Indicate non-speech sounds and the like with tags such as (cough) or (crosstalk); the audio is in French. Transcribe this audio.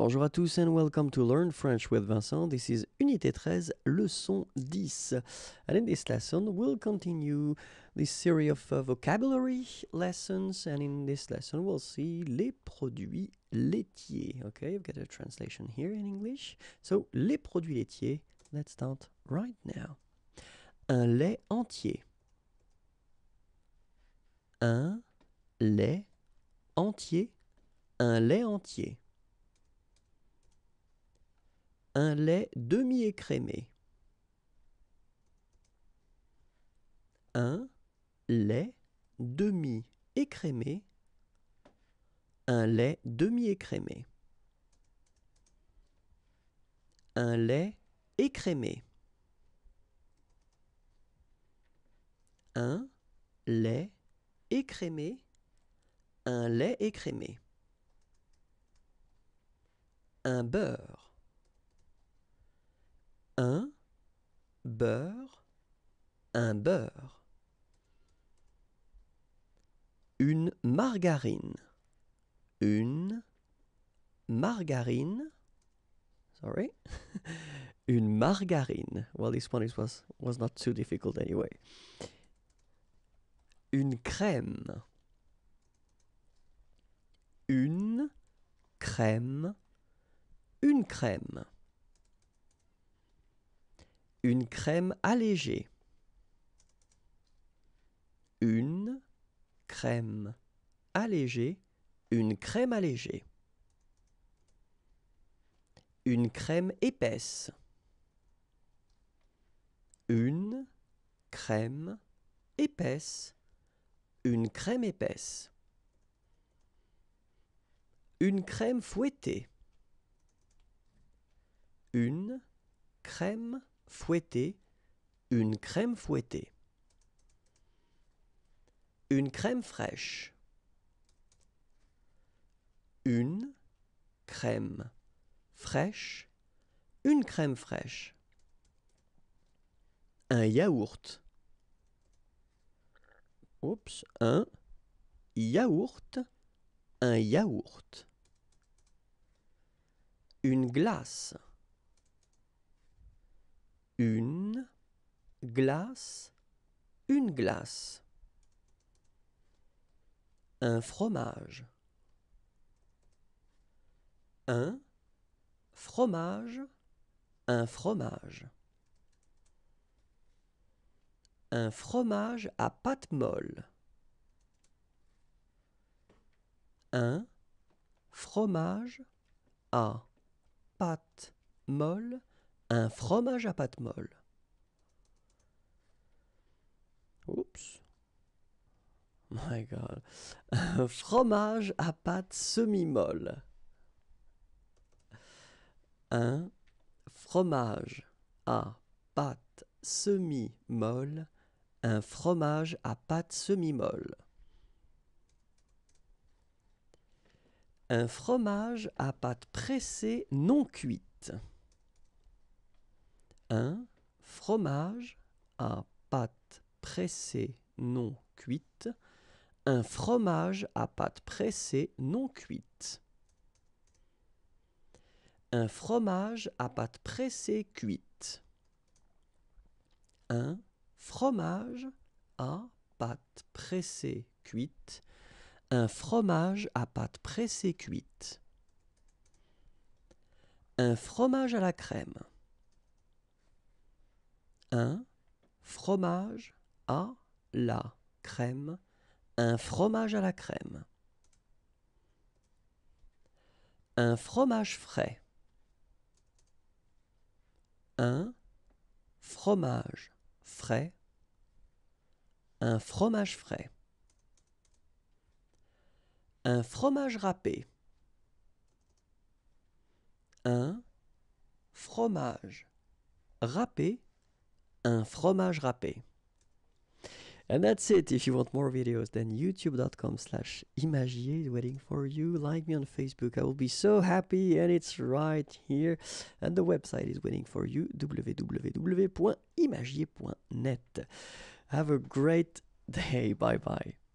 Bonjour à tous and welcome to Learn French with Vincent. This is Unité 13, leçon 10. And in this lesson, we'll continue this series of uh, vocabulary lessons. And in this lesson, we'll see les produits laitiers. Okay, we've got a translation here in English. So, les produits laitiers, let's start right now. Un lait entier. Un lait entier. Un lait entier un lait demi-écrémé. Un lait demi-écrémé. Un lait demi-écrémé. Un lait écrémé. Un lait écrémé. Un lait écrémé. Un beurre. Un beurre, un beurre. Une margarine, une margarine. Sorry. (laughs) une margarine. Well, this one was, was not too difficult anyway. Une crème. Une crème. Une crème. Une crème allégée. Une crème allégée. Une crème allégée. Une crème épaisse. Une crème épaisse. Une crème épaisse. Une crème fouettée. Une crème fouetter une crème fouettée. Une crème fraîche. Une crème fraîche. Une crème fraîche. Un yaourt. Oups, un yaourt. Un yaourt. Une glace une glace, une glace. Un fromage. Un fromage, un fromage. Un fromage à pâte molle. Un fromage à pâte molle un fromage à pâte molle. Oups. My God. Un fromage à pâte semi-molle. Un fromage à pâte semi-molle. Un fromage à pâte semi-molle. Un fromage à pâte pressée non cuite. 1. Fromage à pâte pressée non cuite. Un fromage à pâte pressée non cuite. Un fromage à pâte pressée cuite. Un fromage à pâte pressée cuite. Un fromage à pâte pressée cuite. Un fromage à la crème. 1 fromage à la crème un fromage à la crème 1 fromage frais 1 fromage frais un fromage râpé 1 fromage râpé un fromage râpé. And that's it. If you want more videos, then youtube.com slash imagier is waiting for you. Like me on Facebook. I will be so happy. And it's right here. And the website is waiting for you. www.imagier.net Have a great day. Bye-bye.